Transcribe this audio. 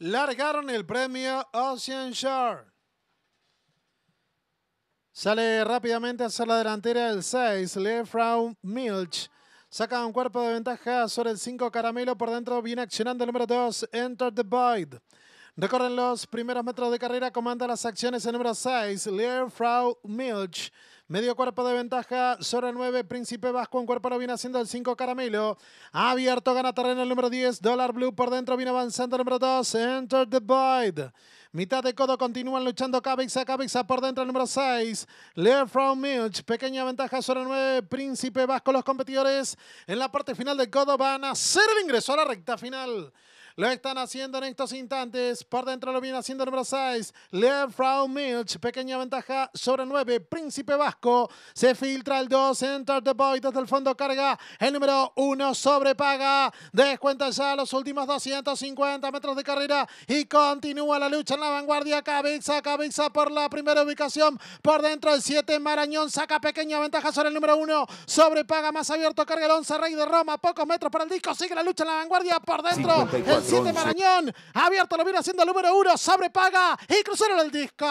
largaron el premio Ocean Shore. Sale rápidamente hacia la delantera el 6, Lefrau Milch. Saca un cuerpo de ventaja sobre el 5, Caramelo. Por dentro viene accionando el número 2, Enter the Void. Recorren los primeros metros de carrera, comanda las acciones el número 6, Lefrau Milch. Medio cuerpo de ventaja sobre 9. Príncipe Vasco en cuerpo lo viene haciendo el 5 Caramelo. Abierto, gana terreno el número 10. Dollar Blue por dentro viene avanzando el número 2. Enter the Void. Mitad de codo continúan luchando a cabeza. por dentro el número 6. Lear from Milch. Pequeña ventaja sobre 9. Príncipe Vasco. Los competidores en la parte final del codo van a hacer el ingreso a la recta final. Lo están haciendo en estos instantes. Por dentro lo viene haciendo el número 6. Lear from Milch. Pequeña ventaja sobre 9. Príncipe Vasco. Se filtra el 2, Enter the Boy desde el fondo carga. El número 1 sobrepaga. Descuenta ya los últimos 250 metros de carrera y continúa la lucha en la vanguardia. Cabeza, cabeza por la primera ubicación. Por dentro el 7, Marañón saca pequeña ventaja sobre el número 1. Sobrepaga más abierto, carga el 11, Rey de Roma. Pocos metros para el disco. Sigue la lucha en la vanguardia. Por dentro el 7, Marañón. Abierto lo viene haciendo el número 1. Sobrepaga y cruzaron el disco.